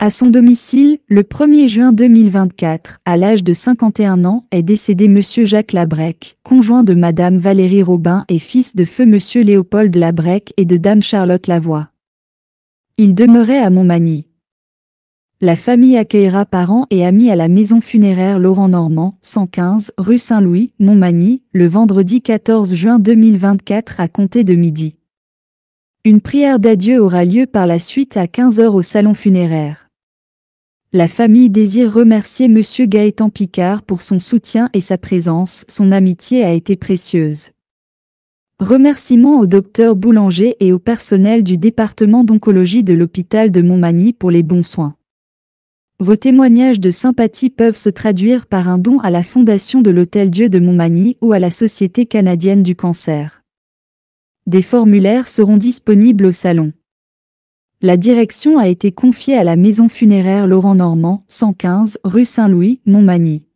à son domicile, le 1er juin 2024, à l'âge de 51 ans, est décédé M. Jacques Labrec, conjoint de Madame Valérie Robin et fils de feu M. Léopold Labrec et de Dame Charlotte Lavoie. Il demeurait à Montmagny. La famille accueillera parents et amis à la maison funéraire Laurent Normand, 115, rue Saint-Louis, Montmagny, le vendredi 14 juin 2024 à compter de midi. Une prière d'adieu aura lieu par la suite à 15h au salon funéraire. La famille désire remercier M. Gaëtan Picard pour son soutien et sa présence, son amitié a été précieuse. Remerciements au docteur Boulanger et au personnel du département d'oncologie de l'hôpital de Montmagny pour les bons soins. Vos témoignages de sympathie peuvent se traduire par un don à la Fondation de l'Hôtel Dieu de Montmagny ou à la Société canadienne du cancer. Des formulaires seront disponibles au salon la direction a été confiée à la maison funéraire Laurent Normand, 115, rue Saint-Louis, Montmagny.